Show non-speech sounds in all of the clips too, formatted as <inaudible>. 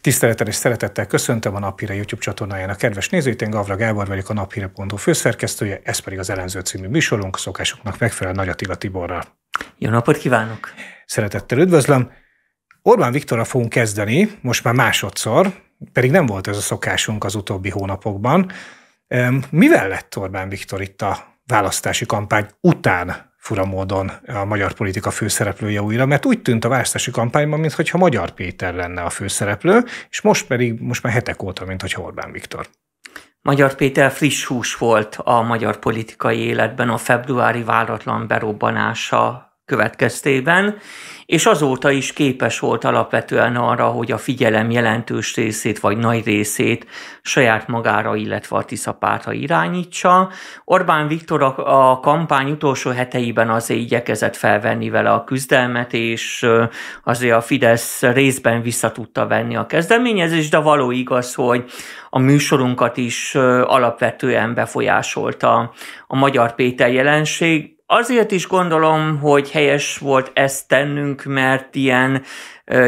Tisztelettel és szeretettel köszöntöm a Naphíre YouTube csatornájának kedves nézőit, én Gavra Gábor vagyok a naphíre.hu főszerkesztője, ez pedig az Ellenző című műsorunk, szokásoknak megfelel Nagy Attila Tiborral. Jó napot kívánok! Szeretettel üdvözlöm! Orbán Viktorra fogunk kezdeni, most már másodszor, pedig nem volt ez a szokásunk az utóbbi hónapokban. Mivel lett Orbán Viktor itt a választási kampány után fura módon a magyar politika főszereplője újra, mert úgy tűnt a választási kampányban, mintha Magyar Péter lenne a főszereplő, és most pedig, most már hetek óta, mintha Orbán Viktor. Magyar Péter friss hús volt a magyar politikai életben, a februári váratlan berobbanása következtében, és azóta is képes volt alapvetően arra, hogy a figyelem jelentős részét vagy nagy részét saját magára, illetve a Tisza pártra irányítsa. Orbán Viktor a, a kampány utolsó heteiben azért igyekezett felvenni vele a küzdelmet, és azért a Fidesz részben vissza tudta venni a kezdeményezést, de való igaz, hogy a műsorunkat is alapvetően befolyásolta a Magyar Péter jelenség, Azért is gondolom, hogy helyes volt ezt tennünk, mert ilyen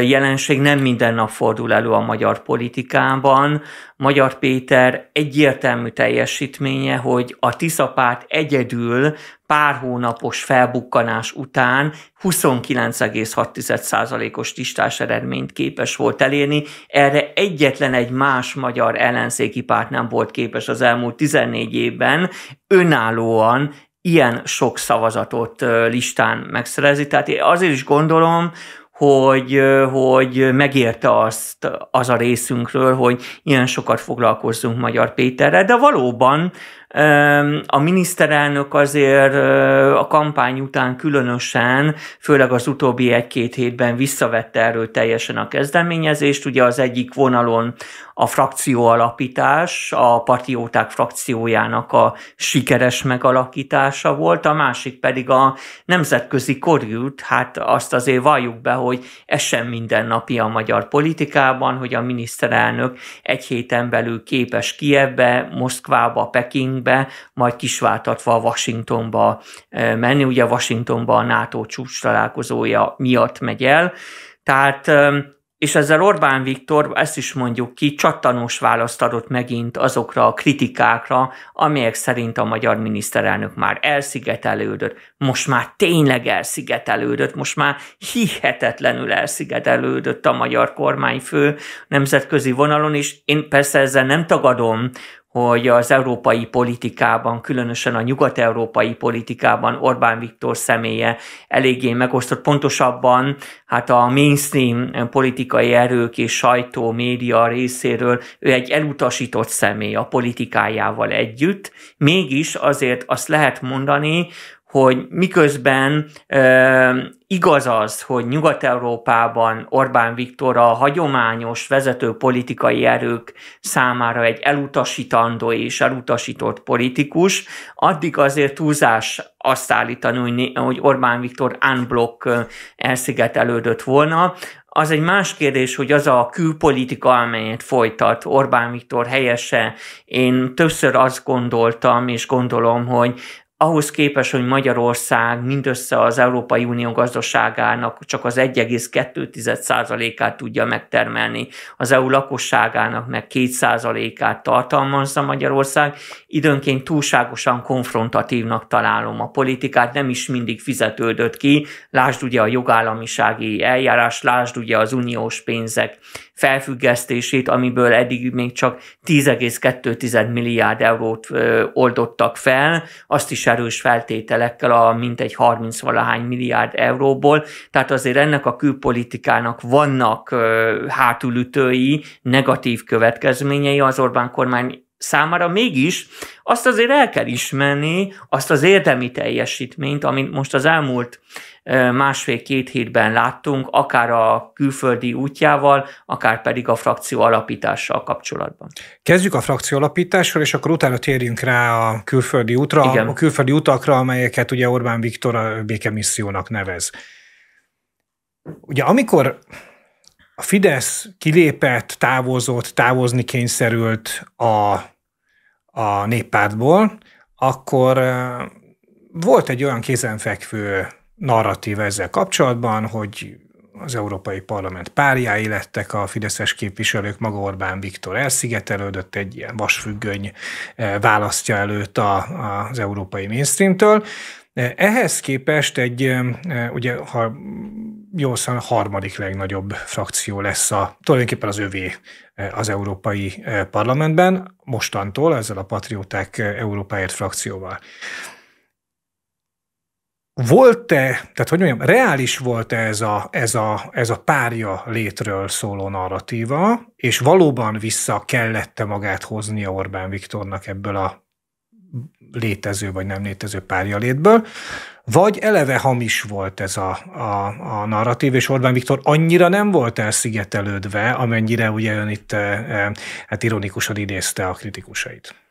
jelenség nem minden nap fordul elő a magyar politikában. Magyar Péter egyértelmű teljesítménye, hogy a Tiszapárt egyedül pár hónapos felbukkanás után 29,6%-os tisztás eredményt képes volt elérni. Erre egyetlen egy más magyar ellenzéki párt nem volt képes az elmúlt 14 évben önállóan ilyen sok szavazatot listán megszerezni. Tehát én azért is gondolom, hogy, hogy megérte azt az a részünkről, hogy ilyen sokat foglalkozzunk Magyar Péterrel, de valóban a miniszterelnök azért a kampány után különösen, főleg az utóbbi egy-két hétben visszavette erről teljesen a kezdeményezést. Ugye az egyik vonalon a frakció alapítás, a partióták frakciójának a sikeres megalakítása volt, a másik pedig a nemzetközi korült, hát azt azért valljuk be, hogy ez sem mindennapi a magyar politikában, hogy a miniszterelnök egy héten belül képes Kievbe, Moszkvába, Pekingbe, majd kisváltatva Washingtonba e, menni, ugye Washingtonba a NATO csúcs találkozója miatt megy el, tehát e, és ezzel Orbán Viktor, ezt is mondjuk ki, csattanós választ adott megint azokra a kritikákra, amelyek szerint a magyar miniszterelnök már elszigetelődött, most már tényleg elszigetelődött, most már hihetetlenül elszigetelődött a magyar kormányfő nemzetközi vonalon, is. én persze ezzel nem tagadom, hogy az európai politikában, különösen a nyugat-európai politikában Orbán Viktor személye eléggé megosztott. Pontosabban hát a mainstream politikai erők és sajtó, média részéről ő egy elutasított személy a politikájával együtt. Mégis azért azt lehet mondani, hogy miközben e, igaz az, hogy Nyugat-Európában Orbán Viktor a hagyományos vezető politikai erők számára egy elutasítandó és elutasított politikus, addig azért túlzás azt állítani, hogy Orbán Viktor unblock elszigetelődött volna. Az egy más kérdés, hogy az a külpolitika, amelyet folytat Orbán Viktor helyese, én többször azt gondoltam, és gondolom, hogy ahhoz képest, hogy Magyarország mindössze az Európai Unió gazdaságának csak az 1,2%-át tudja megtermelni, az EU lakosságának meg 2%-át tartalmazza Magyarország, időnként túlságosan konfrontatívnak találom a politikát, nem is mindig fizetődött ki, lásd ugye a jogállamisági eljárás, lásd ugye az uniós pénzek felfüggesztését, amiből eddig még csak 10,2 milliárd eurót oldottak fel, azt is erős feltételekkel a mintegy 30 valahány milliárd euróból, tehát azért ennek a külpolitikának vannak hátulütői, negatív következményei az Orbán kormány számára mégis azt azért el kell ismerni, azt az érdemi teljesítményt, amit most az elmúlt másfél-két hétben láttunk, akár a külföldi útjával, akár pedig a frakció alapítással kapcsolatban. Kezdjük a frakció alapításról és akkor utána térjünk rá a külföldi útra, Igen. a külföldi utakra, amelyeket ugye Orbán Viktor a békemissziónak nevez. Ugye amikor a Fidesz kilépett, távozott, távozni kényszerült a, a néppártból, akkor volt egy olyan kézenfekvő narratíva ezzel kapcsolatban, hogy az Európai Parlament párjái lettek a fideszes képviselők, maga Orbán Viktor elszigetelődött, egy ilyen vasfüggöny eh, választja előtt a, a, az európai mainstreamtől. Eh, ehhez képest egy, eh, ugye, ha jól szám, a harmadik legnagyobb frakció lesz a, tulajdonképpen az övé az Európai Parlamentben, mostantól ezzel a Patrióták Európáért frakcióval volt-e, tehát hogy mondjam, reális volt-e ez a, ez, a, ez a párja létről szóló narratíva, és valóban vissza kellette magát hoznia Orbán Viktornak ebből a létező vagy nem létező párja létből, vagy eleve hamis volt ez a, a, a narratív, és Orbán Viktor annyira nem volt elszigetelődve, amennyire ugye ön itt eh, eh, hát ironikusan idézte a kritikusait.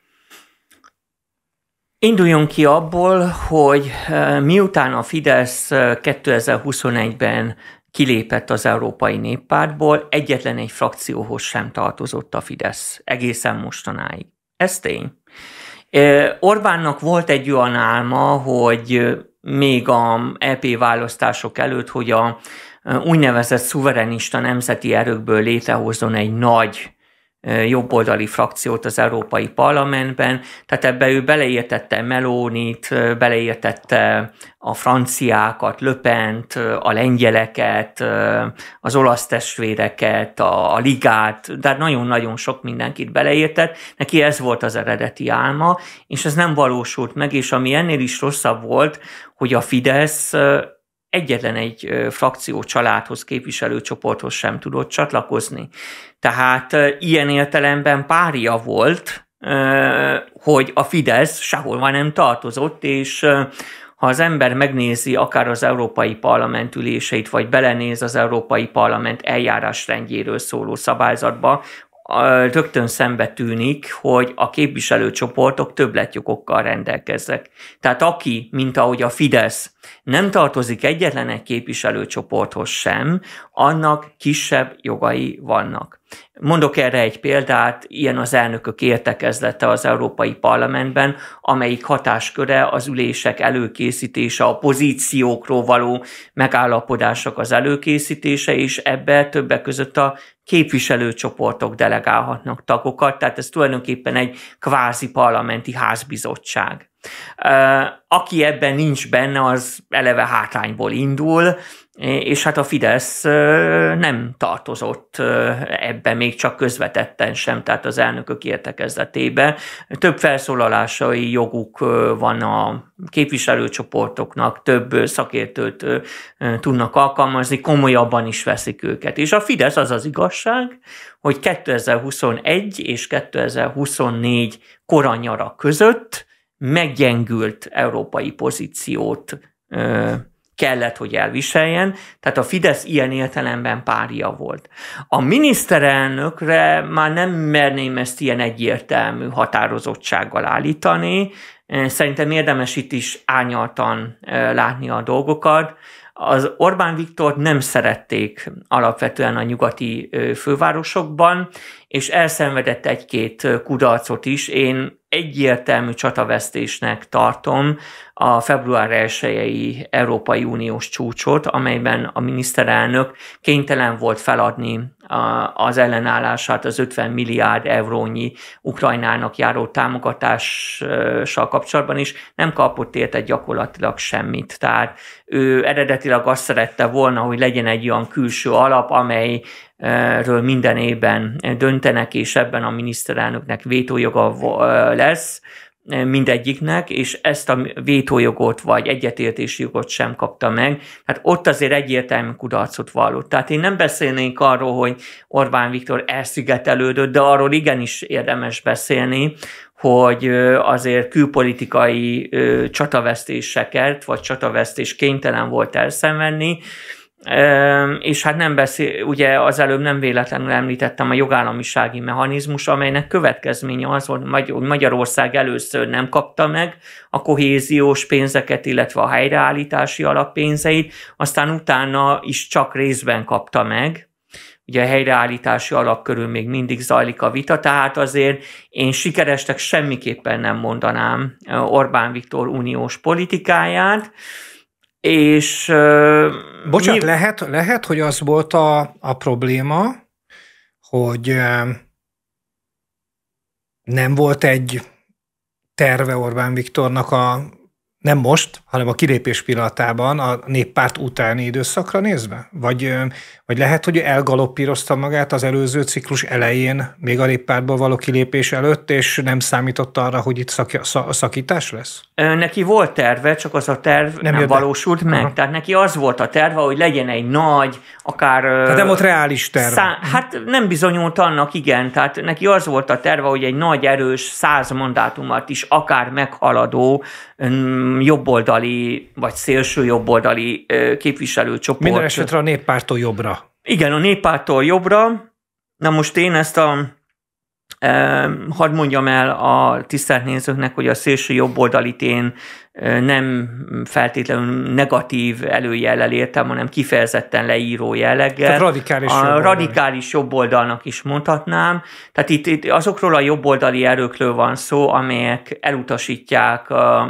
Induljunk ki abból, hogy miután a Fidesz 2021-ben kilépett az Európai Néppártból, egyetlen egy frakcióhoz sem tartozott a Fidesz egészen mostanáig. Ez tény. Orbánnak volt egy olyan álma, hogy még a EP választások előtt, hogy a úgynevezett szuverenista nemzeti erőkből létrehozzon egy nagy jobboldali frakciót az Európai Parlamentben, tehát ebbe ő beleértette Melónit, beleértette a franciákat, Löpent, a lengyeleket, az olasz testvéreket, a, a ligát, de hát nagyon-nagyon sok mindenkit beleértett. Neki ez volt az eredeti álma, és ez nem valósult meg, és ami ennél is rosszabb volt, hogy a Fidesz egyetlen egy frakció családhoz, képviselőcsoporthoz sem tudott csatlakozni. Tehát ilyen értelemben párja volt, hogy a Fidesz sehol már nem tartozott, és ha az ember megnézi akár az Európai Parlament üléseit, vagy belenéz az Európai Parlament eljárásrendjéről szóló szabályzatba, rögtön szembe tűnik, hogy a képviselőcsoportok többletjogokkal rendelkeznek. Tehát aki, mint ahogy a Fidesz, nem tartozik egyetlen egy képviselőcsoporthoz sem, annak kisebb jogai vannak. Mondok erre egy példát, ilyen az elnökök értekezlete az Európai Parlamentben, amelyik hatásköre az ülések előkészítése, a pozíciókról való megállapodások az előkészítése, és ebbe többek között a képviselőcsoportok delegálhatnak tagokat, tehát ez tulajdonképpen egy kvázi parlamenti házbizottság. Aki ebben nincs benne, az eleve hátrányból indul, és hát a Fidesz nem tartozott ebbe még csak közvetetten sem, tehát az elnökök értekezletébe. Több felszólalásai joguk van a képviselőcsoportoknak, több szakértőt tudnak alkalmazni, komolyabban is veszik őket. És a Fidesz az az igazság, hogy 2021 és 2024 koranyara között meggyengült európai pozíciót kellett, hogy elviseljen, tehát a Fidesz ilyen értelemben párja volt. A miniszterelnökre már nem merném ezt ilyen egyértelmű határozottsággal állítani, szerintem érdemes itt is ányaltan eh, látni a dolgokat, az Orbán Viktort nem szerették alapvetően a nyugati fővárosokban, és elszenvedett egy-két kudarcot is. Én egyértelmű csatavesztésnek tartom a február 1 Európai Uniós csúcsot, amelyben a miniszterelnök kénytelen volt feladni az ellenállását az 50 milliárd eurónyi Ukrajnának járó támogatással kapcsolatban, is, nem kapott érte gyakorlatilag semmit. Tehát ő eredet eredetileg azt szerette volna, hogy legyen egy olyan külső alap, amelyről minden évben döntenek, és ebben a miniszterelnöknek vétójoga lesz, mindegyiknek, és ezt a vétójogot vagy egyetértési jogot sem kapta meg. Hát ott azért egyértelmű kudarcot vallott. Tehát én nem beszélnék arról, hogy Orbán Viktor elszigetelődött, de arról igenis érdemes beszélni, hogy azért külpolitikai csatavesztéseket, vagy csatavesztés kénytelen volt elszenvedni, és hát nem beszél, ugye az előbb nem véletlenül említettem a jogállamisági mechanizmus, amelynek következménye az, hogy Magyarország először nem kapta meg a kohéziós pénzeket, illetve a helyreállítási alappénzeit, aztán utána is csak részben kapta meg, ugye a helyreállítási alap körül még mindig zajlik a vita, tehát azért én sikeresnek semmiképpen nem mondanám Orbán Viktor uniós politikáját, és... Bocsánat, mi... lehet, lehet, hogy az volt a, a probléma, hogy nem volt egy terve Orbán Viktornak a nem most, hanem a kilépés pillanatában a néppárt utáni időszakra nézve? Vagy, vagy lehet, hogy elgaloppírozta magát az előző ciklus elején, még a néppártból való kilépés előtt, és nem számított arra, hogy itt szak, szak, szakítás lesz? Neki volt terve, csak az a terv nem, nem valósult meg. Aha. Tehát neki az volt a terve, hogy legyen egy nagy, akár... Tehát nem volt reális terve. Szá- mhm. hát nem bizonyult annak, igen. Tehát neki az volt a terve, hogy egy nagy, erős, száz mandátumat is akár meghaladó jobboldali vagy szélső jobboldali képviselőcsoport. Minden esetre a néppártól jobbra. Igen, a néppártól jobbra. Na most én ezt a hadd mondjam el a tisztelt nézőknek, hogy a szélső jobboldalit én nem feltétlenül negatív előjellel értem, hanem kifejezetten leíró jelleggel. Tehát radikális A jobb radikális jobboldalnak is mondhatnám. Tehát itt, itt azokról a jobboldali erőkről van szó, amelyek elutasítják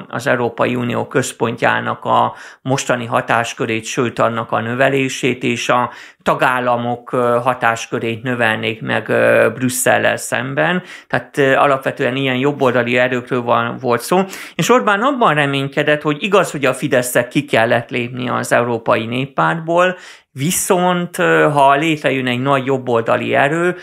az Európai Unió központjának a mostani hatáskörét, sőt annak a növelését, és a tagállamok hatáskörét növelnék meg Brüsszellel szemben. Tehát alapvetően ilyen jobboldali erőkről van, volt szó. És Orbán abban nem reménykedett, hogy igaz, hogy a Fidesznek ki kellett lépni az Európai Néppártból, viszont ha létrejön egy nagy jobboldali erő,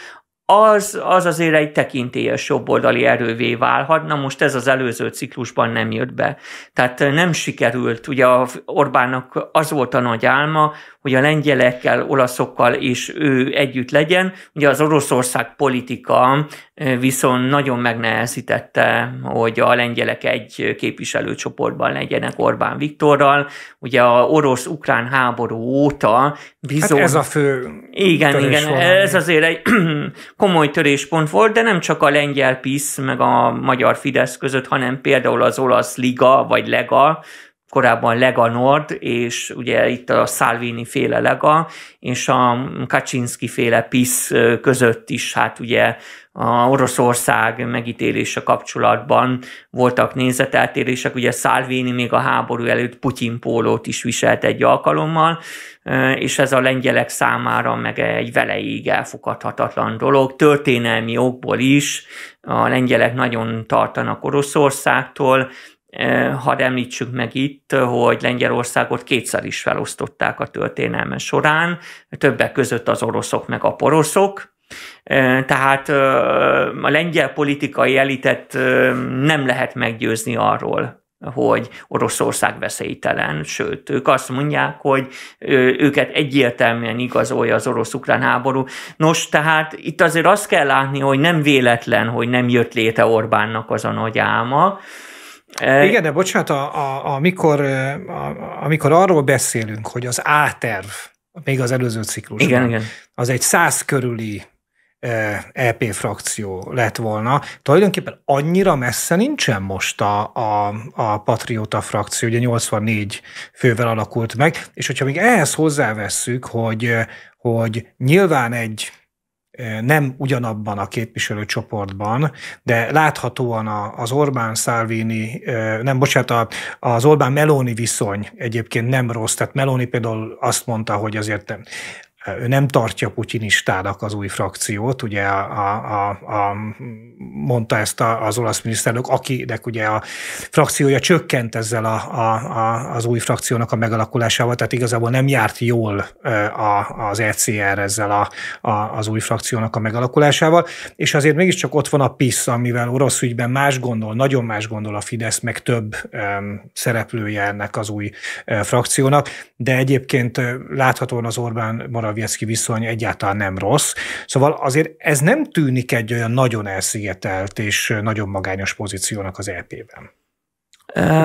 az, az azért egy tekintélyes jobboldali erővé válhat. Na most ez az előző ciklusban nem jött be. Tehát nem sikerült. Ugye Orbánnak az volt a nagy álma, hogy a lengyelekkel, olaszokkal és ő együtt legyen. Ugye az Oroszország politika viszont nagyon megnehezítette, hogy a lengyelek egy képviselőcsoportban legyenek Orbán Viktorral. Ugye a orosz-ukrán háború óta hát bizony... Hát ez a fő Igen, igen, ez azért egy <clears throat> komoly töréspont volt, de nem csak a lengyel PISZ meg a magyar Fidesz között, hanem például az olasz Liga vagy Lega, korábban Lega Nord, és ugye itt a Salvini féle Lega, és a Kaczynski féle PISZ között is, hát ugye a Oroszország megítélése kapcsolatban voltak nézeteltérések, ugye Salvini még a háború előtt Putyin pólót is viselt egy alkalommal, és ez a lengyelek számára meg egy veleig elfogadhatatlan dolog. Történelmi okból is a lengyelek nagyon tartanak Oroszországtól, hadd említsük meg itt, hogy Lengyelországot kétszer is felosztották a történelme során, többek között az oroszok meg a poroszok, tehát a lengyel politikai elitet nem lehet meggyőzni arról, hogy Oroszország veszélytelen, sőt, ők azt mondják, hogy őket egyértelműen igazolja az orosz-ukrán háború. Nos, tehát itt azért azt kell látni, hogy nem véletlen, hogy nem jött léte Orbánnak az a nagy álma, E- igen, de bocsánat, a, a, amikor, a, amikor arról beszélünk, hogy az A-terv, még az előző ciklusban, igen, igen. az egy száz körüli EP frakció lett volna. Tulajdonképpen annyira messze nincsen most a, a, a Patriota frakció, ugye 84 fővel alakult meg, és hogyha még ehhez hozzávesszük, hogy, hogy nyilván egy nem ugyanabban a képviselőcsoportban, de láthatóan az Orbán Szálvini, nem, bocsánat, az Orbán Meloni viszony egyébként nem rossz. Tehát Meloni például azt mondta, hogy azért ő nem tartja putyinistának az új frakciót, ugye a, a, a, mondta ezt a, az olasz miniszterelnök, akinek ugye a frakciója csökkent ezzel a, a, a, az új frakciónak a megalakulásával, tehát igazából nem járt jól a, az ECR ezzel a, a, az új frakciónak a megalakulásával, és azért mégiscsak ott van a PISZ, amivel orosz ügyben más gondol, nagyon más gondol a Fidesz, meg több um, szereplője ennek az új uh, frakciónak, de egyébként uh, láthatóan az Orbán marad. Morawiecki viszony egyáltalán nem rossz. Szóval azért ez nem tűnik egy olyan nagyon elszigetelt és nagyon magányos pozíciónak az EP-ben.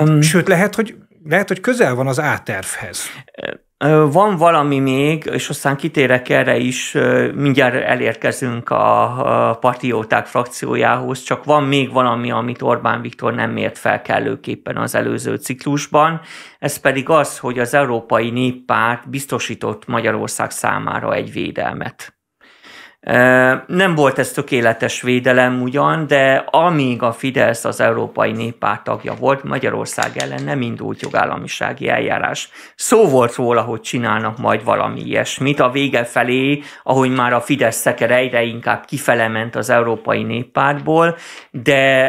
Um, Sőt, lehet, hogy lehet, hogy közel van az átervhez. Van valami még, és aztán kitérek erre is, mindjárt elérkezünk a partióták frakciójához, csak van még valami, amit Orbán Viktor nem mért fel kellőképpen az előző ciklusban, ez pedig az, hogy az Európai Néppárt biztosított Magyarország számára egy védelmet. Nem volt ez tökéletes védelem ugyan, de amíg a Fidesz az Európai Néppárt tagja volt, Magyarország ellen nem indult jogállamisági eljárás. Szó volt róla, hogy csinálnak majd valami ilyesmit. A vége felé, ahogy már a Fidesz szeker egyre inkább kifele ment az Európai Néppártból, de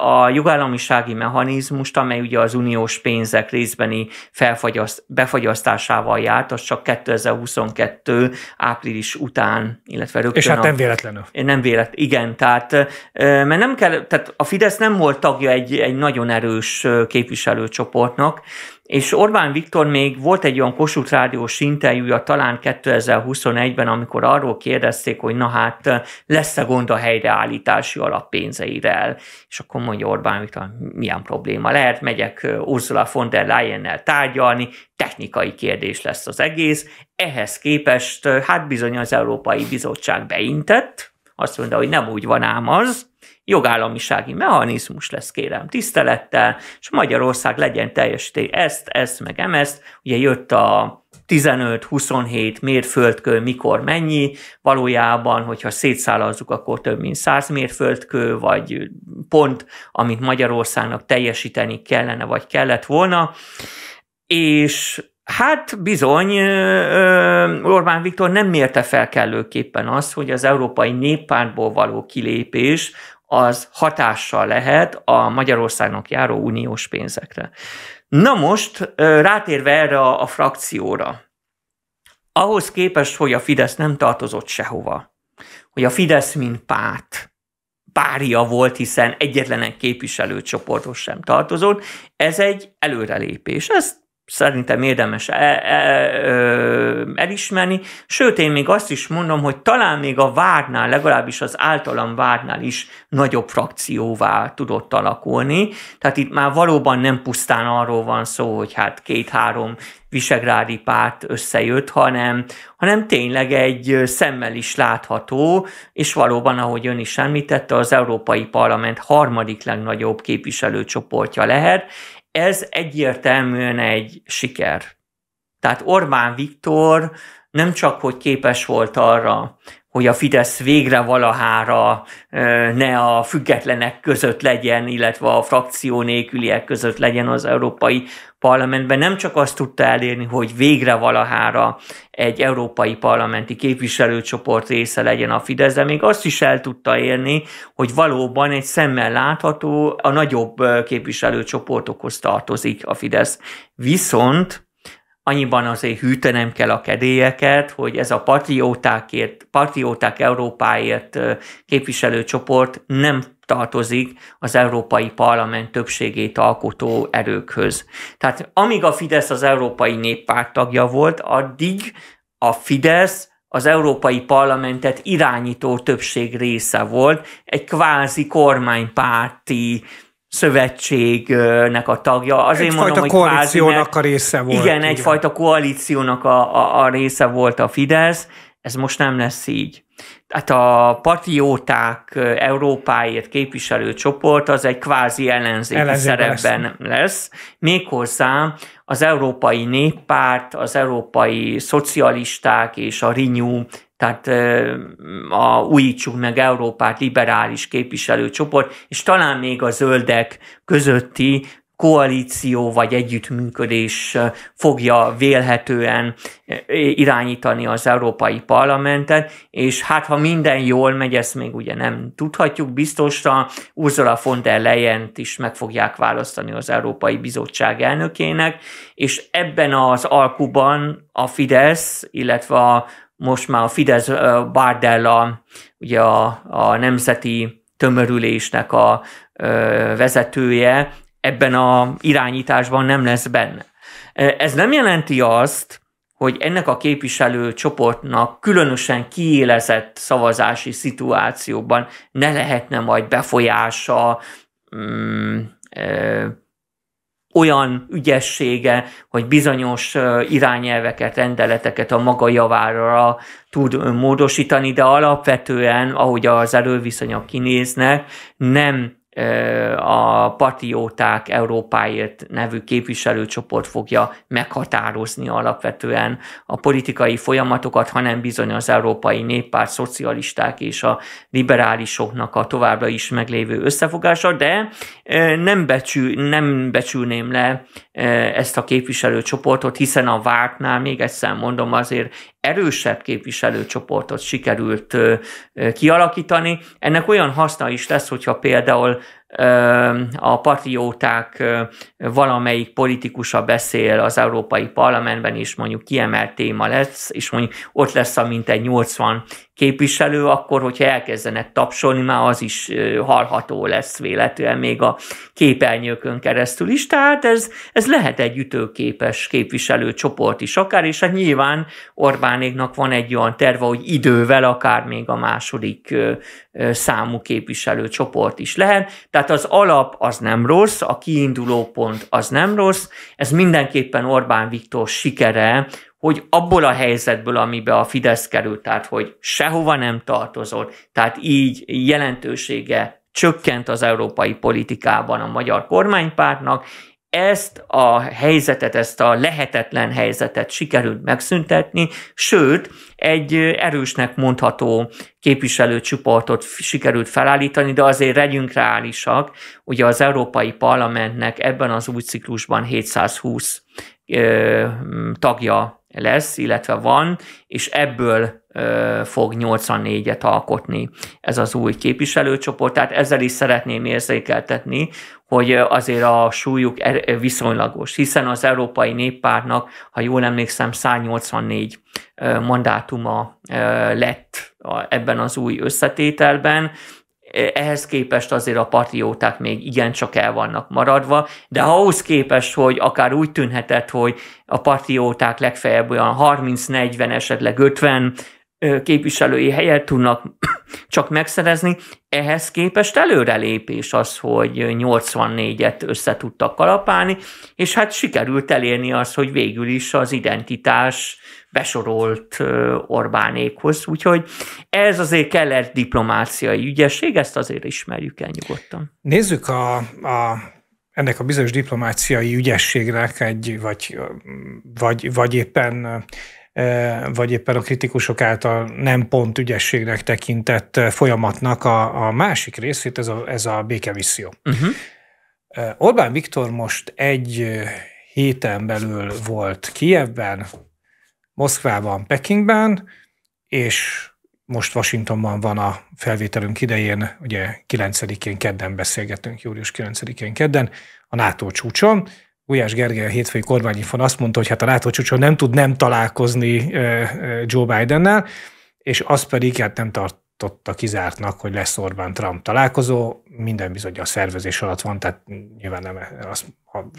a jogállamisági mechanizmust, amely ugye az uniós pénzek részbeni felfagyaszt, befagyasztásával járt, az csak 2022 április után, illetve rögtön. És hát nem véletlenül. A, nem vélet, igen. Tehát, mert nem kell, tehát a Fidesz nem volt tagja egy, egy nagyon erős képviselőcsoportnak, és Orbán Viktor még volt egy olyan Kossuth Rádiós interjúja talán 2021-ben, amikor arról kérdezték, hogy na hát lesz-e gond a helyreállítási alappénzeivel. És akkor mondja Orbán Viktor, milyen probléma lehet, megyek Ursula von der Leyennel tárgyalni, technikai kérdés lesz az egész. Ehhez képest, hát bizony az Európai Bizottság beintett, azt mondta, hogy nem úgy van ám az, jogállamisági mechanizmus lesz, kérem, tisztelettel, és Magyarország legyen teljesíté ezt, ezt, meg emezt. Ugye jött a 15-27 mérföldkő mikor mennyi, valójában, hogyha szétszállazzuk, akkor több mint 100 mérföldkő, vagy pont, amit Magyarországnak teljesíteni kellene, vagy kellett volna. És hát bizony Orbán Viktor nem mérte fel kellőképpen azt, hogy az Európai Néppártból való kilépés az hatással lehet a Magyarországnak járó uniós pénzekre. Na most rátérve erre a, frakcióra, ahhoz képest, hogy a Fidesz nem tartozott sehova, hogy a Fidesz, mint párt, párja volt, hiszen egyetlen képviselőcsoporthoz sem tartozott, ez egy előrelépés. Ezt szerintem érdemes el, el, elismerni, sőt én még azt is mondom, hogy talán még a várnál, legalábbis az általam várnál is nagyobb frakcióvá tudott alakulni, tehát itt már valóban nem pusztán arról van szó, hogy hát két-három visegrádi párt összejött, hanem, hanem tényleg egy szemmel is látható, és valóban, ahogy ön is említette, az Európai Parlament harmadik legnagyobb képviselőcsoportja lehet, ez egyértelműen egy siker. Tehát Orbán Viktor nem csak, hogy képes volt arra, hogy a Fidesz végre valahára ne a függetlenek között legyen, illetve a frakció nélküliek között legyen az Európai parlamentben nem csak azt tudta elérni, hogy végre valahára egy európai parlamenti képviselőcsoport része legyen a Fidesz, de még azt is el tudta érni, hogy valóban egy szemmel látható, a nagyobb képviselőcsoportokhoz tartozik a Fidesz. Viszont annyiban azért hűtenem kell a kedélyeket, hogy ez a patriótákért, patrióták Európáért képviselőcsoport nem tartozik az Európai Parlament többségét alkotó erőkhöz. Tehát amíg a Fidesz az Európai Néppárt tagja volt, addig a Fidesz az Európai Parlamentet irányító többség része volt, egy kvázi kormánypárti szövetségnek a tagja. Azért egyfajta mondom, hogy koalíciónak kvázi, a része volt. Igen, igen. egyfajta koalíciónak a, a, a része volt a Fidesz, ez most nem lesz így hát a patrióták Európáért képviselő csoport az egy kvázi ellenzéki Ellenzékben szerepben lesz. lesz. Méghozzá az Európai Néppárt, az Európai Szocialisták és a Renew, tehát a Újítsuk meg Európát liberális képviselőcsoport, és talán még a zöldek közötti koalíció vagy együttműködés fogja vélhetően irányítani az Európai Parlamentet, és hát ha minden jól megy, ezt még ugye nem tudhatjuk biztosra, Ursula von der leyen is meg fogják választani az Európai Bizottság elnökének, és ebben az alkuban a Fidesz, illetve a, most már a Fidesz Bardella, ugye a, a nemzeti tömörülésnek a vezetője, ebben a irányításban nem lesz benne. Ez nem jelenti azt, hogy ennek a képviselő csoportnak különösen kiélezett szavazási szituációban ne lehetne majd befolyása, mm, ö, olyan ügyessége, hogy bizonyos irányelveket, rendeleteket a maga javára tud módosítani, de alapvetően, ahogy az erőviszonyok kinéznek, nem a Patrióták Európáért nevű képviselőcsoport fogja meghatározni alapvetően a politikai folyamatokat, hanem bizony az Európai Néppárt, szocialisták és a liberálisoknak a továbbra is meglévő összefogása, de nem, becsül, nem becsülném le ezt a képviselőcsoportot, hiszen a vártnál, még egyszer mondom, azért erősebb képviselőcsoportot sikerült kialakítani. Ennek olyan haszna is lesz, hogyha például a patrióták valamelyik politikusa beszél az Európai Parlamentben, és mondjuk kiemelt téma lesz, és mondjuk ott lesz a mintegy 80 képviselő, akkor, hogyha elkezdenek tapsolni, már az is hallható lesz véletlenül még a képernyőkön keresztül is. Tehát ez, ez lehet egy ütőképes csoport is akár, és hát nyilván Orbánéknak van egy olyan terve, hogy idővel akár még a második számú képviselő csoport is lehet. Tehát az alap az nem rossz, a kiinduló pont az nem rossz. Ez mindenképpen Orbán Viktor sikere, hogy abból a helyzetből, amiben a Fidesz került, tehát hogy sehova nem tartozott, tehát így jelentősége csökkent az európai politikában a magyar kormánypártnak, ezt a helyzetet, ezt a lehetetlen helyzetet sikerült megszüntetni, sőt, egy erősnek mondható képviselőcsoportot sikerült felállítani, de azért legyünk reálisak, ugye az Európai Parlamentnek ebben az új ciklusban 720 tagja lesz, illetve van, és ebből ö, fog 84-et alkotni ez az új képviselőcsoport. Tehát ezzel is szeretném érzékeltetni, hogy azért a súlyuk er- viszonylagos, hiszen az Európai Néppártnak, ha jól emlékszem, 184 ö, mandátuma ö, lett a, ebben az új összetételben, ehhez képest azért a patrióták még igencsak el vannak maradva, de ahhoz képest, hogy akár úgy tűnhetett, hogy a patrióták legfeljebb olyan 30-40, esetleg 50 képviselői helyet tudnak <clears throat> csak megszerezni. Ehhez képest előrelépés az, hogy 84-et össze tudtak kalapálni, és hát sikerült elérni az, hogy végül is az identitás besorolt Orbánékhoz. Úgyhogy ez azért kellett diplomáciai ügyesség, ezt azért ismerjük el nyugodtan. Nézzük a, a ennek a bizonyos diplomáciai ügyességnek egy, vagy, vagy, vagy éppen vagy éppen a kritikusok által nem pont ügyességnek tekintett folyamatnak a, a másik részét, ez a, ez a békemisszió. Uh-huh. Orbán Viktor most egy héten belül volt Kijevben, Moszkvában, Pekingben, és most Washingtonban van a felvételünk idején, ugye 9-én kedden beszélgetünk, július 9-én kedden, a NATO csúcson, Gulyás Gergely a hétfői kormányinfon azt mondta, hogy hát a látócsúcson nem tud nem találkozni Joe Bidennel, és azt pedig hát nem tartotta kizártnak, hogy lesz Orbán Trump találkozó, minden bizony a szervezés alatt van, tehát nyilván nem, az,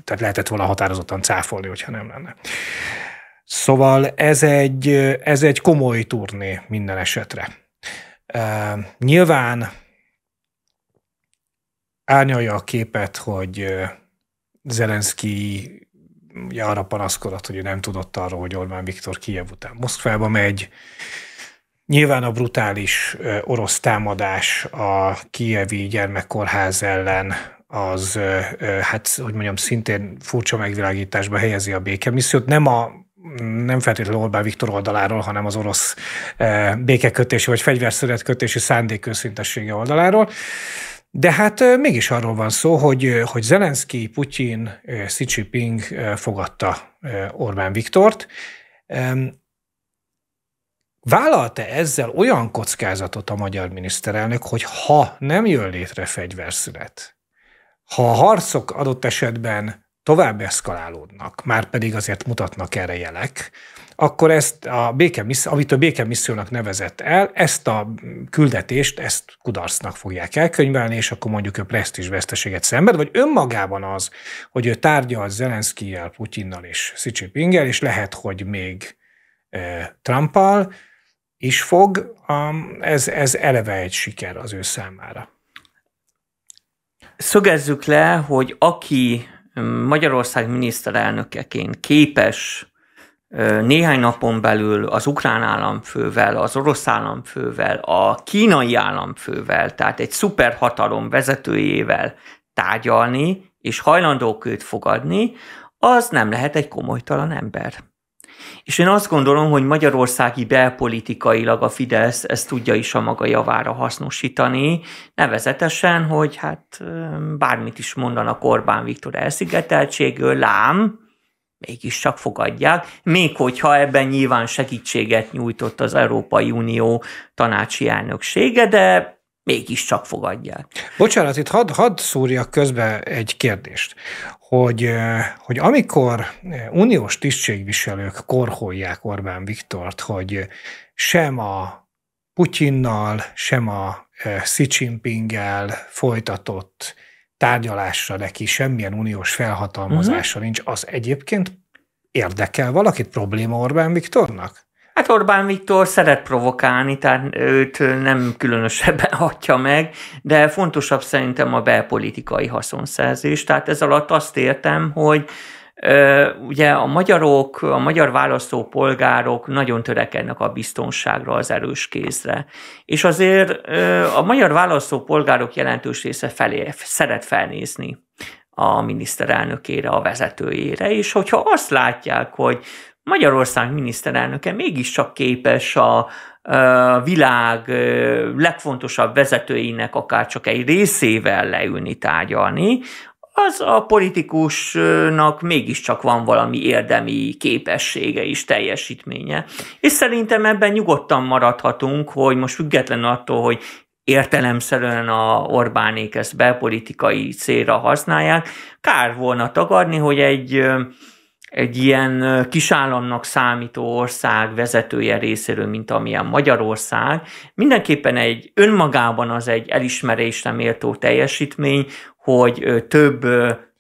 tehát lehetett volna határozottan cáfolni, hogyha nem lenne. Szóval ez egy, ez egy komoly turné minden esetre. Uh, nyilván árnyalja a képet, hogy Zelenszky ugye arra panaszkodott, hogy ő nem tudott arról, hogy Orbán Viktor Kijev után Moszkvába megy. Nyilván a brutális orosz támadás a kijevi gyermekkorház ellen az, hát hogy mondjam, szintén furcsa megvilágításba helyezi a békemissziót. Nem a nem feltétlenül Orbán Viktor oldaláról, hanem az orosz békekötési vagy fegyverszövetkötési szándék őszintessége oldaláról. De hát mégis arról van szó, hogy, hogy Zelenszky, Putyin, Xi Jinping fogadta Orbán Viktort. Vállalta ezzel olyan kockázatot a magyar miniszterelnök, hogy ha nem jön létre fegyverszünet, ha a harcok adott esetben tovább eszkalálódnak, már pedig azért mutatnak erre jelek, akkor ezt a béke, amit a békemissziónak nevezett el, ezt a küldetést, ezt kudarcnak fogják elkönyvelni, és akkor mondjuk a presztízs veszteséget szenved, vagy önmagában az, hogy ő tárgyal Zelenszkijel, Putyinnal és Xi Jinpinggel, és lehet, hogy még e, Trumpal is fog, um, ez, ez eleve egy siker az ő számára. Szögezzük le, hogy aki Magyarország miniszterelnökeként képes néhány napon belül az ukrán államfővel, az orosz államfővel, a kínai államfővel, tehát egy szuperhatalom vezetőjével tárgyalni, és hajlandók őt fogadni, az nem lehet egy komolytalan ember. És én azt gondolom, hogy magyarországi belpolitikailag a Fidesz ezt tudja is a maga javára hasznosítani, nevezetesen, hogy hát bármit is mondanak Orbán Viktor elszigeteltségől, lám, mégiscsak fogadják, még hogyha ebben nyilván segítséget nyújtott az Európai Unió tanácsi elnöksége, de mégiscsak fogadják. Bocsánat, itt hadd had szúrjak közbe egy kérdést hogy, hogy amikor uniós tisztségviselők korholják Orbán Viktort, hogy sem a Putyinnal, sem a Xi Jinpinggel folytatott tárgyalásra neki semmilyen uniós felhatalmazása uh-huh. nincs, az egyébként érdekel valakit probléma Orbán Viktornak? Hát Orbán Viktor szeret provokálni, tehát őt nem különösebben hagyja <laughs> meg, de fontosabb szerintem a belpolitikai haszonszerzés. Tehát ez alatt azt értem, hogy ugye a magyarok, a magyar polgárok nagyon törekednek a biztonságra, az erős kézre. És azért a magyar polgárok jelentős része felé szeret felnézni a miniszterelnökére, a vezetőjére, és hogyha azt látják, hogy Magyarország miniszterelnöke mégiscsak képes a, a világ legfontosabb vezetőinek akár csak egy részével leülni tárgyalni, az a politikusnak mégiscsak van valami érdemi képessége és teljesítménye. És szerintem ebben nyugodtan maradhatunk, hogy most független attól, hogy értelemszerűen a Orbánék ezt belpolitikai célra használják, kár volna tagadni, hogy egy egy ilyen kisállannak számító ország vezetője részéről, mint amilyen Magyarország, mindenképpen egy önmagában az egy elismerésre méltó teljesítmény, hogy több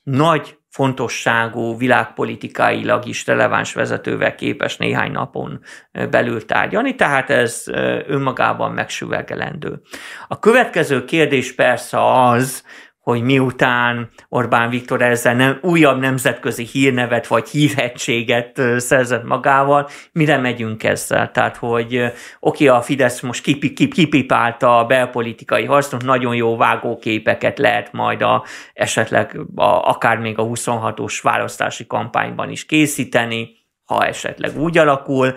nagy fontosságú világpolitikailag is releváns vezetővel képes néhány napon belül tárgyalni, tehát ez önmagában megsüvegelendő. A következő kérdés persze az, hogy miután Orbán Viktor ezzel nem, újabb nemzetközi hírnevet vagy hírhetséget szerzett magával, mire megyünk ezzel? Tehát, hogy oké, a Fidesz most kip, kip, kipipálta a belpolitikai hasznot, nagyon jó vágóképeket lehet majd a, esetleg a, akár még a 26-os választási kampányban is készíteni, ha esetleg úgy alakul.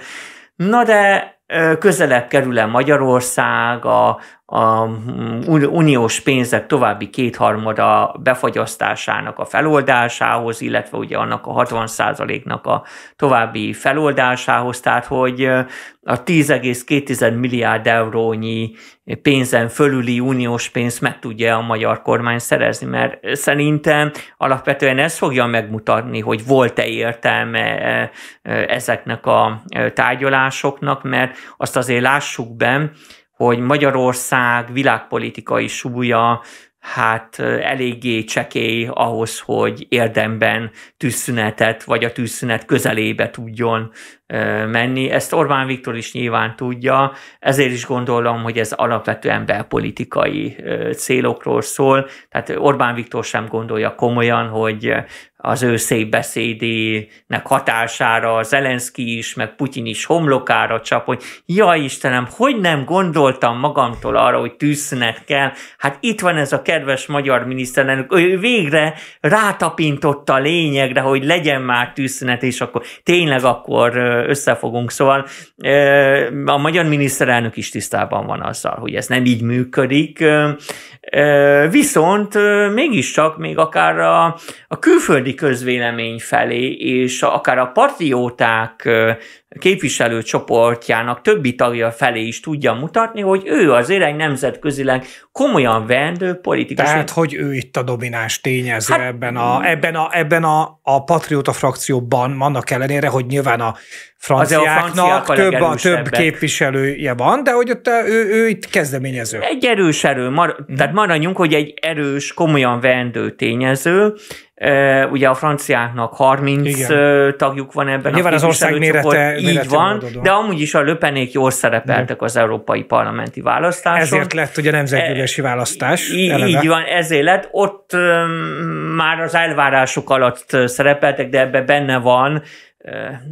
Na de közelebb kerül-e Magyarország a, a hm, uniós pénzek további kétharmada befagyasztásának a feloldásához, illetve ugye annak a 60%-nak a további feloldásához, tehát hogy a 10,2 milliárd eurónyi pénzen fölüli uniós pénzt meg tudja a magyar kormány szerezni, mert szerintem alapvetően ez fogja megmutatni, hogy volt-e értelme ezeknek a tárgyalásoknak, mert azt azért lássuk be, hogy Magyarország világpolitikai súlya hát eléggé csekély ahhoz, hogy érdemben tűzszünetet vagy a tűzszünet közelébe tudjon menni. Ezt Orbán Viktor is nyilván tudja, ezért is gondolom, hogy ez alapvetően belpolitikai célokról szól. Tehát Orbán Viktor sem gondolja komolyan, hogy az ő szép beszédének hatására Zelenszky is, meg Putyin is homlokára csap, hogy ja Istenem, hogy nem gondoltam magamtól arra, hogy tűzszünet kell, hát itt van ez a kedves magyar miniszterelnök, ő végre rátapintotta a lényegre, hogy legyen már tűzszünet, és akkor tényleg akkor összefogunk. Szóval a magyar miniszterelnök is tisztában van azzal, hogy ez nem így működik, Viszont mégiscsak még akár a, a külföldi közvélemény felé, és akár a patrióták képviselőcsoportjának többi tagja felé is tudja mutatni, hogy ő azért egy nemzetközileg komolyan vendő politikus. Tehát, hogy ő itt a domináns tényező hát, ebben, a, ebben, a, ebben a, a patrióta frakcióban, annak ellenére, hogy nyilván a franciáknak a több, a több képviselője van, de hogy ott ő, ő itt kezdeményező. Egy erős erő, mar, hmm. tehát maradjunk, hogy egy erős, komolyan vendő tényező, ugye a franciáknak 30 Igen. tagjuk van ebben Nyilván a az ország mérete, így mérete van, módodon. de amúgy is a löpenék jól szerepeltek de. az európai parlamenti választáson. Ezért lett ugye nemzetgyűlési választás. Így, így van, ezért lett. Ott már az elvárások alatt szerepeltek, de ebbe benne van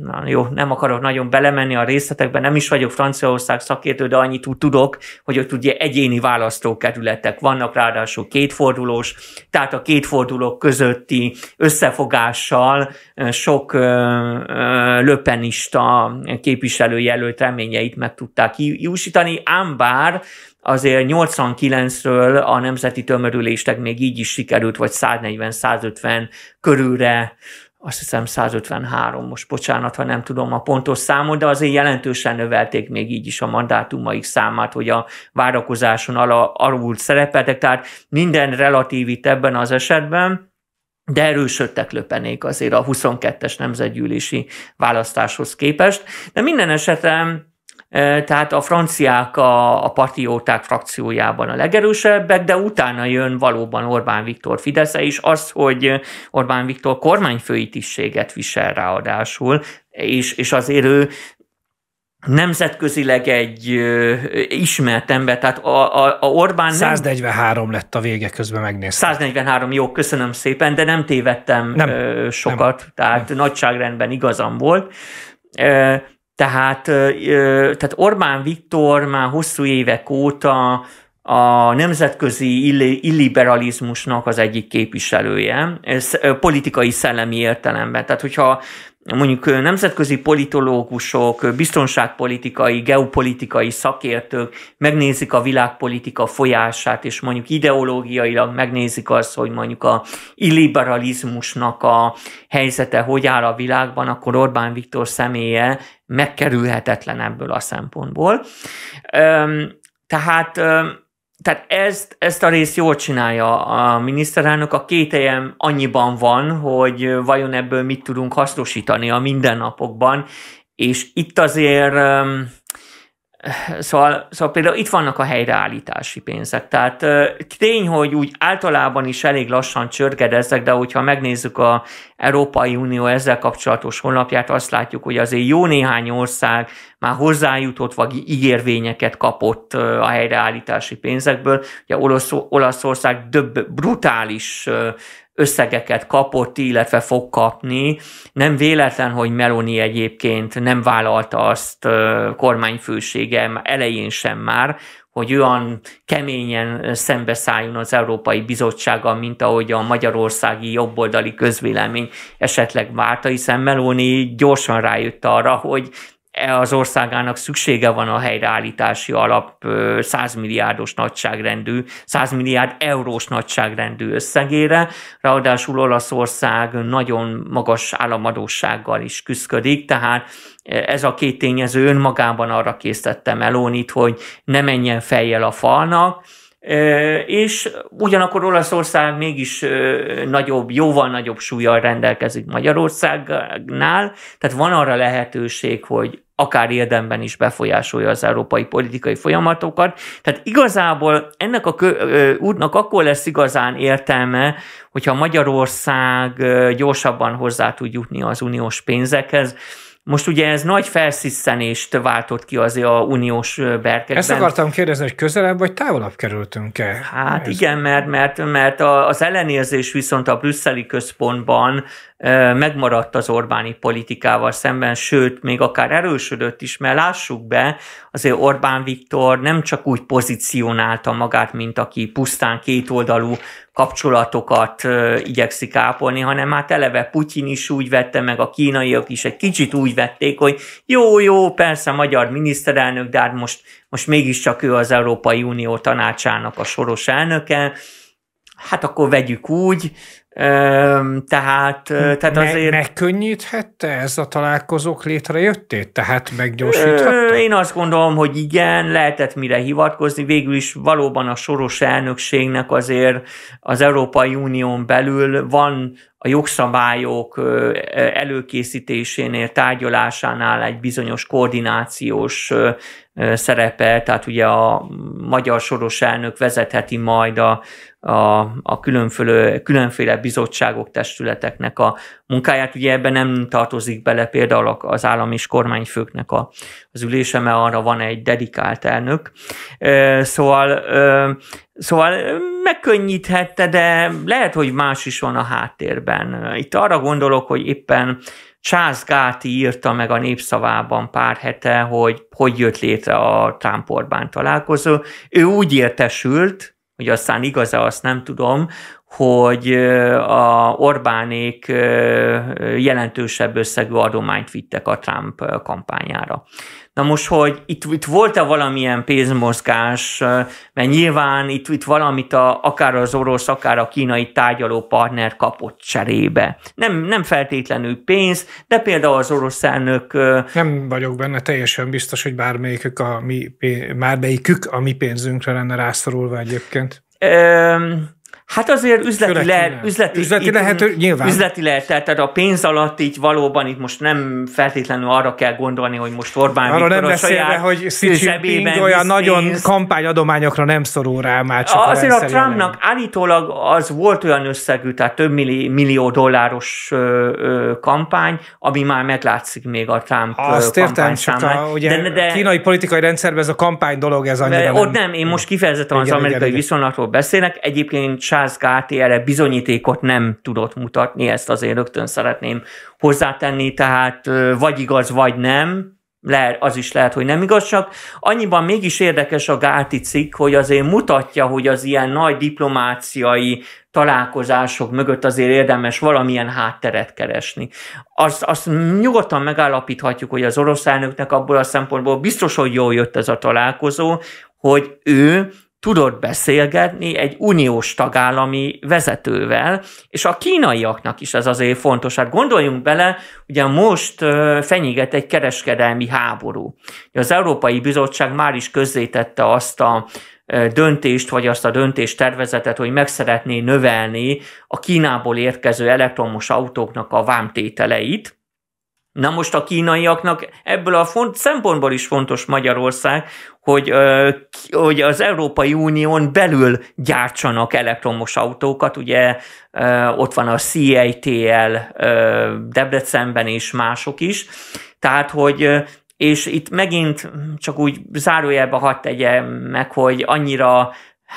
na jó, nem akarok nagyon belemenni a részletekbe, nem is vagyok Franciaország szakértő, de annyit úgy tudok, hogy ott ugye egyéni választókerületek vannak, ráadásul kétfordulós, tehát a kétfordulók közötti összefogással sok löpenista képviselőjelölt reményeit meg tudták jósítani, ám bár azért 89-ről a nemzeti tömörülésnek még így is sikerült, vagy 140-150 körülre azt hiszem 153, most bocsánat, ha nem tudom a pontos számot, de azért jelentősen növelték még így is a mandátumaik számát, hogy a várakozáson ala, alul szerepeltek, tehát minden relatív itt ebben az esetben, de erősödtek löpenék azért a 22-es nemzetgyűlési választáshoz képest. De minden esetem tehát a franciák a, a partióták frakciójában a legerősebbek, de utána jön valóban Orbán Viktor fidesze is, az, hogy Orbán Viktor kormányfői tisztséget visel ráadásul, és, és azért ő nemzetközileg egy ö, ismert ember, tehát a, a, a Orbán... 143 nem, lett a vége, közben megnéztem. 143, jó, köszönöm szépen, de nem tévedtem nem, ö, sokat, nem, tehát nem. nagyságrendben igazam volt. Ö, tehát, tehát Orbán Viktor már hosszú évek óta a nemzetközi illiberalizmusnak az egyik képviselője, ez politikai szellemi értelemben. Tehát, hogyha mondjuk nemzetközi politológusok, biztonságpolitikai, geopolitikai szakértők megnézik a világpolitika folyását, és mondjuk ideológiailag megnézik azt, hogy mondjuk a illiberalizmusnak a helyzete hogy áll a világban, akkor Orbán Viktor személye megkerülhetetlen ebből a szempontból. Tehát tehát ezt, ezt a részt jól csinálja a miniszterelnök, a kételjem annyiban van, hogy vajon ebből mit tudunk hasznosítani a mindennapokban, és itt azért Szóval, szóval például itt vannak a helyreállítási pénzek. Tehát tény, hogy úgy általában is elég lassan csörgedeznek, de hogyha megnézzük a Európai Unió ezzel kapcsolatos honlapját, azt látjuk, hogy azért jó néhány ország már hozzájutott, vagy ígérvényeket kapott a helyreállítási pénzekből. Ugye Olasz, Olaszország döbb, brutális összegeket kapott, illetve fog kapni. Nem véletlen, hogy Meloni egyébként nem vállalta azt kormányfősége elején sem már, hogy olyan keményen szembeszálljon az Európai Bizottsággal, mint ahogy a magyarországi jobboldali közvélemény esetleg várta, hiszen Meloni gyorsan rájött arra, hogy E az országának szüksége van a helyreállítási alap 100 milliárdos nagyságrendű, 100 milliárd eurós nagyságrendű összegére, ráadásul Olaszország nagyon magas államadósággal is küzdik, tehát e, ez a két tényező önmagában arra késztette Melónit, hogy ne menjen fejjel a falnak, és ugyanakkor Olaszország mégis nagyobb, jóval nagyobb súlyjal rendelkezik Magyarországnál, tehát van arra lehetőség, hogy akár érdemben is befolyásolja az európai politikai folyamatokat. Tehát igazából ennek a kö útnak akkor lesz igazán értelme, hogyha Magyarország gyorsabban hozzá tud jutni az uniós pénzekhez, most ugye ez nagy felsziszenést váltott ki az a uniós berkekben. Ezt akartam kérdezni, hogy közelebb vagy távolabb kerültünk-e? Hát ez... igen, mert, mert, mert az ellenérzés viszont a brüsszeli központban megmaradt az Orbáni politikával szemben, sőt, még akár erősödött is, mert lássuk be, azért Orbán Viktor nem csak úgy pozícionálta magát, mint aki pusztán kétoldalú kapcsolatokat igyekszik ápolni, hanem hát eleve Putyin is úgy vette, meg a kínaiak is egy kicsit úgy vették, hogy jó, jó, persze magyar miniszterelnök, de hát most, most mégiscsak ő az Európai Unió tanácsának a soros elnöke, hát akkor vegyük úgy, tehát, hm, tehát azért... megkönnyíthette ez a találkozók létrejöttét? Tehát meggyorsíthatta? Én azt gondolom, hogy igen, lehetett mire hivatkozni. Végül is valóban a soros elnökségnek azért az Európai Unión belül van a jogszabályok e, előkészítésénél, tárgyalásánál egy bizonyos koordinációs szerepe, tehát ugye a magyar soros elnök vezetheti majd a, a, a különféle bizottságok, testületeknek a munkáját. Ugye ebben nem tartozik bele például az állam és kormányfőknek a, az ülése, mert arra van egy dedikált elnök. Szóval, szóval megkönnyíthette, de lehet, hogy más is van a háttérben. Itt arra gondolok, hogy éppen Charles Gáti írta meg a népszavában pár hete, hogy hogy jött létre a Trump-Orbán találkozó. Ő úgy értesült, hogy aztán igaza, azt nem tudom, hogy a Orbánék jelentősebb összegű adományt vittek a Trump kampányára. Na most, hogy itt, itt volt-e valamilyen pénzmozgás, mert nyilván itt, itt valamit a, akár az orosz, akár a kínai tárgyaló partner kapott cserébe. Nem, nem feltétlenül pénz, de például az orosz elnök... Nem vagyok benne teljesen biztos, hogy bármelyikük a mi, bármelyikük a mi pénzünkre lenne rászorulva egyébként. Öm, Hát azért üzleti, Főleg lehet, üzleti, üzleti itt, lehető, nyilván. Üzleti lehet, tehát a pénz alatt így valóban itt most nem feltétlenül arra kell gondolni, hogy most Orbán Arra Viktor nem beszélve, hogy Xi Jinping olyan nagyon kampányadományokra nem szorul rá már csak Azért a, a Trumpnak állítólag az volt olyan összegű, tehát több milli, millió dolláros ö, ö, kampány, ami már meglátszik még a Trump Azt értem, csak a, ugye de, de, kínai politikai rendszerben ez a kampány dolog, ez annyira de, nem. Ott nem, én most kifejezetten igen, az amerikai igen, viszonylatról beszélek, egyébként gáti erre bizonyítékot nem tudott mutatni, ezt azért rögtön szeretném hozzátenni, tehát vagy igaz, vagy nem, le, az is lehet, hogy nem igaz, csak annyiban mégis érdekes a gáti cikk, hogy azért mutatja, hogy az ilyen nagy diplomáciai találkozások mögött azért érdemes valamilyen hátteret keresni. Azt, azt nyugodtan megállapíthatjuk, hogy az orosz elnöknek abból a szempontból biztos, hogy jól jött ez a találkozó, hogy ő tudott beszélgetni egy uniós tagállami vezetővel, és a kínaiaknak is ez azért fontos. Hát gondoljunk bele, ugye most fenyeget egy kereskedelmi háború. Az Európai Bizottság már is közzétette azt a döntést, vagy azt a döntést tervezetet, hogy meg szeretné növelni a Kínából érkező elektromos autóknak a vámtételeit, Na most a kínaiaknak ebből a font, szempontból is fontos Magyarország, hogy, hogy az Európai Unión belül gyártsanak elektromos autókat, ugye ott van a CITL Debrecenben és mások is, tehát hogy és itt megint csak úgy zárójelbe hadd tegye meg, hogy annyira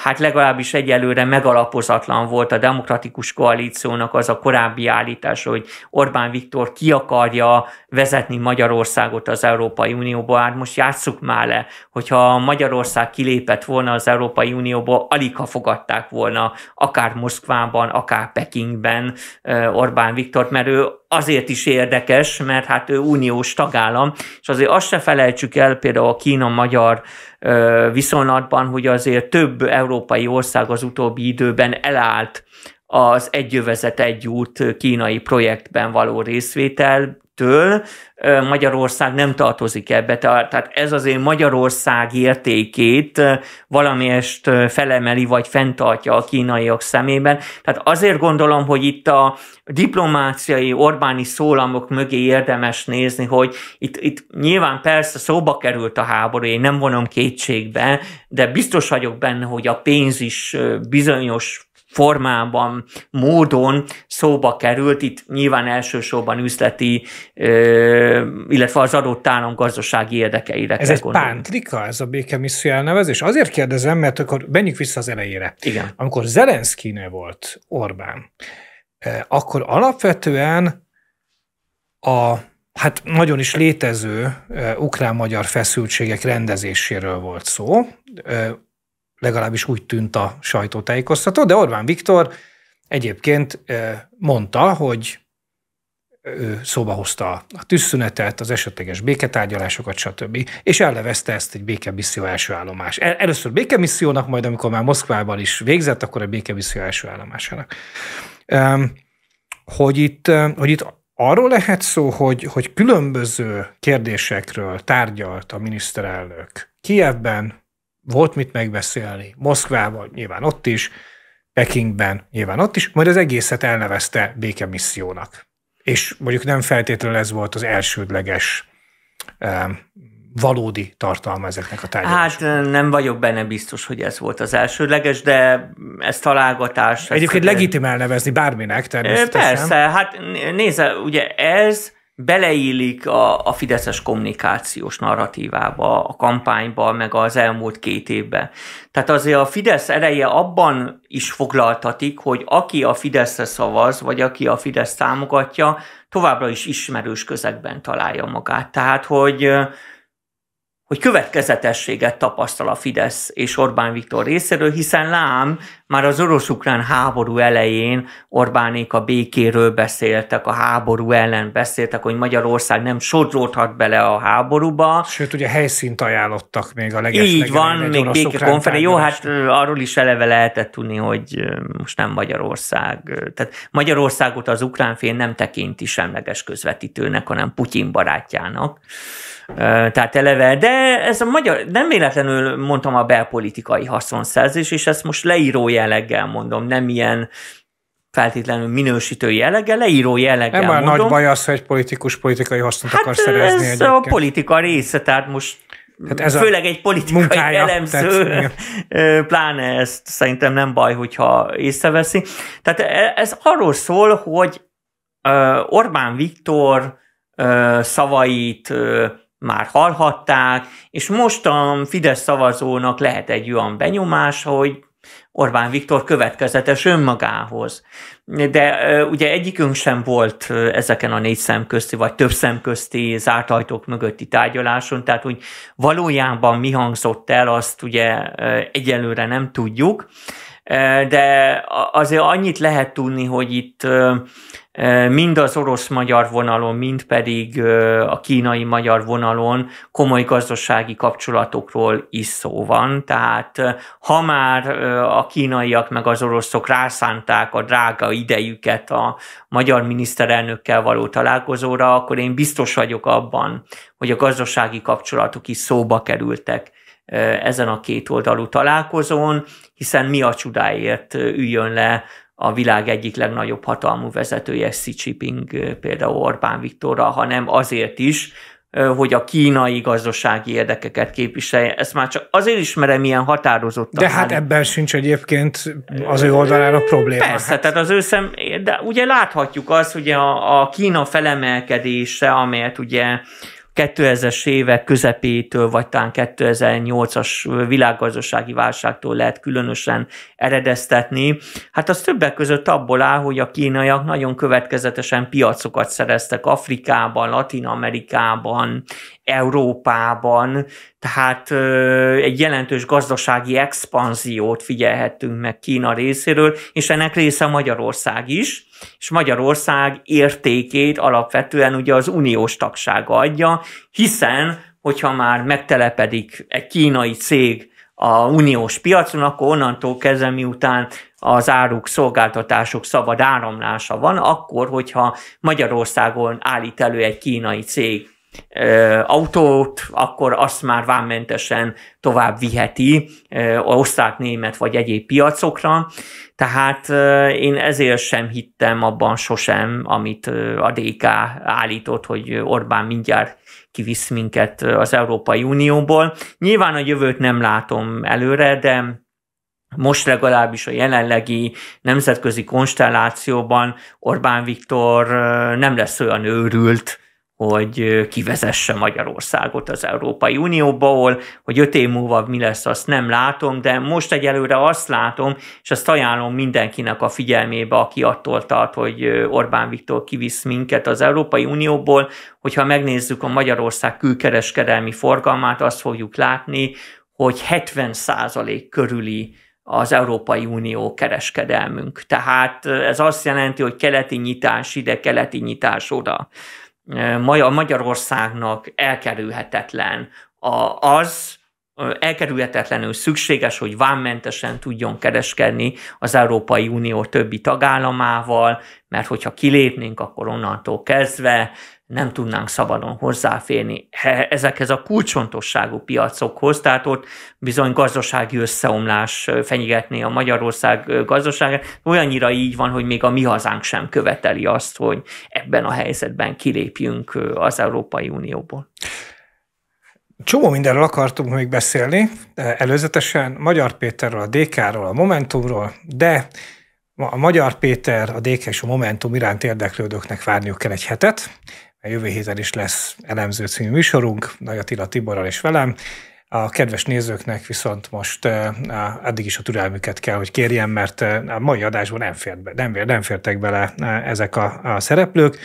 hát legalábbis egyelőre megalapozatlan volt a demokratikus koalíciónak az a korábbi állítás, hogy Orbán Viktor ki akarja vezetni Magyarországot az Európai Unióba. Hát most játsszuk már le, hogyha Magyarország kilépett volna az Európai Unióba, alig ha fogadták volna akár Moszkvában, akár Pekingben eh, Orbán Viktort, mert ő azért is érdekes, mert hát ő uniós tagállam, és azért azt se felejtsük el például a kína-magyar viszonylatban, hogy azért több európai ország az utóbbi időben elállt az egyövezet egyút kínai projektben való részvétel től Magyarország nem tartozik ebbe, tehát ez azért Magyarország értékét valamiest felemeli vagy fenntartja a kínaiak szemében. Tehát azért gondolom, hogy itt a diplomáciai Orbáni szólamok mögé érdemes nézni, hogy itt, itt nyilván persze szóba került a háború, én nem vonom kétségbe, de biztos vagyok benne, hogy a pénz is bizonyos formában, módon szóba került, itt nyilván elsősorban üzleti, illetve az adott állam gazdasági érdekeire Ez egy gondolni. pántrika, ez a békemisszió elnevezés? Azért kérdezem, mert akkor menjünk vissza az elejére. Igen. Amikor Zelenszkine volt Orbán, akkor alapvetően a hát nagyon is létező ukrán-magyar feszültségek rendezéséről volt szó legalábbis úgy tűnt a sajtótájékoztató, de Orbán Viktor egyébként mondta, hogy ő szóba hozta a tűzszünetet, az esetleges béketárgyalásokat, stb. És ellevezte ezt egy békemisszió első állomás. El, először békemissziónak, majd amikor már Moszkvában is végzett, akkor a békemisszió első állomásának. Hogy itt, hogy itt arról lehet szó, hogy, hogy különböző kérdésekről tárgyalt a miniszterelnök Kievben, volt mit megbeszélni. Moszkvában nyilván ott is, Pekingben nyilván ott is, majd az egészet elnevezte békemissziónak. És mondjuk nem feltétlenül ez volt az elsődleges valódi tartalma ezeknek a tárgyalásoknak? Hát nem vagyok benne biztos, hogy ez volt az elsődleges, de ez találgatás. Egyébként ezt, legitim elnevezni bárminek természetesen. Persze, hát nézze, ugye ez beleillik a, a fideszes kommunikációs narratívába, a kampányba, meg az elmúlt két évbe. Tehát azért a Fidesz ereje abban is foglaltatik, hogy aki a Fideszre szavaz, vagy aki a Fidesz támogatja, továbbra is ismerős közegben találja magát. Tehát, hogy hogy következetességet tapasztal a Fidesz és Orbán Viktor részéről, hiszen lám már az orosz-ukrán háború elején Orbánék a békéről beszéltek, a háború ellen beszéltek, hogy Magyarország nem sodródhat bele a háborúba. Sőt, ugye helyszínt ajánlottak még a legesleg. Így van, még békekonferencia. Jó, hát arról is eleve lehetett tudni, hogy most nem Magyarország. Tehát Magyarországot az ukrán fél nem tekinti semleges közvetítőnek, hanem Putyin barátjának. Tehát eleve, de ez a magyar, nem véletlenül mondtam a belpolitikai haszonszerzés, és ezt most leíró jelleggel mondom, nem ilyen feltétlenül minősítő jelleggel, leíró jelleggel Nem mondom. nagy baj az, hogy politikus politikai hasznot hát akar szerezni ez egyébként. a politika része, tehát most tehát ez főleg egy politikai munkája, elemző, tehát, <laughs> pláne ezt szerintem nem baj, hogyha észreveszi. Tehát e, ez arról szól, hogy Orbán Viktor szavait már hallhatták, és most a Fidesz szavazónak lehet egy olyan benyomás, hogy Orbán Viktor következetes önmagához. De ugye egyikünk sem volt ezeken a négy szemközti, vagy több szemközti zárt ajtók mögötti tárgyaláson, tehát úgy valójában mi hangzott el, azt ugye egyelőre nem tudjuk de azért annyit lehet tudni, hogy itt mind az orosz-magyar vonalon, mind pedig a kínai-magyar vonalon komoly gazdasági kapcsolatokról is szó van. Tehát ha már a kínaiak meg az oroszok rászánták a drága idejüket a magyar miniszterelnökkel való találkozóra, akkor én biztos vagyok abban, hogy a gazdasági kapcsolatok is szóba kerültek ezen a két oldalú találkozón, hiszen mi a csodáért üljön le a világ egyik legnagyobb hatalmú vezetője Xi Jinping például Orbán Viktorral, hanem azért is, hogy a kínai gazdasági érdekeket képviselje. Ezt már csak azért ismerem milyen határozottan. De hát ebben sincs egyébként az ő oldalára probléma. Hát. Persze, hát. tehát az ő szem, de ugye láthatjuk azt, hogy a, a Kína felemelkedése, amelyet ugye 2000-es évek közepétől, vagy talán 2008-as világgazdasági válságtól lehet különösen eredeztetni. Hát az többek között abból áll, hogy a kínaiak nagyon következetesen piacokat szereztek Afrikában, Latin Amerikában, Európában, tehát egy jelentős gazdasági expanziót figyelhettünk meg Kína részéről, és ennek része Magyarország is, és Magyarország értékét alapvetően ugye az uniós tagsága adja, hiszen, hogyha már megtelepedik egy kínai cég a uniós piacon, akkor onnantól kezdve, miután az áruk, szolgáltatások szabad áramlása van, akkor, hogyha Magyarországon állít elő egy kínai cég autót, akkor azt már vámmentesen tovább viheti osztrák, német vagy egyéb piacokra. Tehát én ezért sem hittem abban sosem, amit a DK állított, hogy Orbán mindjárt kivisz minket az Európai Unióból. Nyilván a jövőt nem látom előre, de most legalábbis a jelenlegi nemzetközi konstellációban Orbán Viktor nem lesz olyan őrült, hogy kivezesse Magyarországot az Európai Unióból, hogy öt év múlva mi lesz, azt nem látom, de most egyelőre azt látom, és azt ajánlom mindenkinek a figyelmébe, aki attól tart, hogy Orbán Viktor kivisz minket az Európai Unióból, hogyha megnézzük a Magyarország külkereskedelmi forgalmát, azt fogjuk látni, hogy 70% körüli az Európai Unió kereskedelmünk. Tehát ez azt jelenti, hogy keleti nyitás ide, keleti nyitás oda. Magyarországnak elkerülhetetlen az, elkerülhetetlenül szükséges, hogy vámmentesen tudjon kereskedni az Európai Unió többi tagállamával, mert hogyha kilépnénk, akkor onnantól kezdve nem tudnánk szabadon hozzáférni ezekhez a kulcsfontosságú piacokhoz, tehát ott bizony gazdasági összeomlás fenyegetné a Magyarország gazdaságát. Olyannyira így van, hogy még a mi hazánk sem követeli azt, hogy ebben a helyzetben kilépjünk az Európai Unióból. Csomó mindenről akartunk még beszélni, előzetesen Magyar Péterről, a DK-ról, a Momentumról, de a Magyar Péter, a DK és a Momentum iránt érdeklődőknek várniuk kell egy hetet, mert jövő héten is lesz elemző című műsorunk, Nagy Attila Tiborral és velem. A kedves nézőknek viszont most addig eh, is a türelmüket kell, hogy kérjem, mert eh, a mai adásban nem, fért be, nem, nem fértek bele eh, ezek a, a szereplők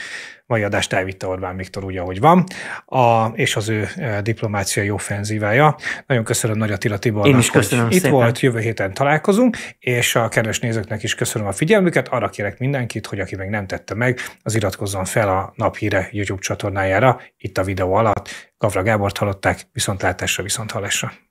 mai adást elvitte Orbán Viktor úgy, ahogy van, a, és az ő e, diplomáciai offenzívája. Nagyon köszönöm Nagy Attila Tibornak, Én is köszönöm hogy szépen. itt volt, jövő héten találkozunk, és a kedves nézőknek is köszönöm a figyelmüket, arra kérek mindenkit, hogy aki még nem tette meg, az iratkozzon fel a Naphíre YouTube csatornájára, itt a videó alatt. Gavra Gábort hallották, viszontlátásra, viszonthallásra.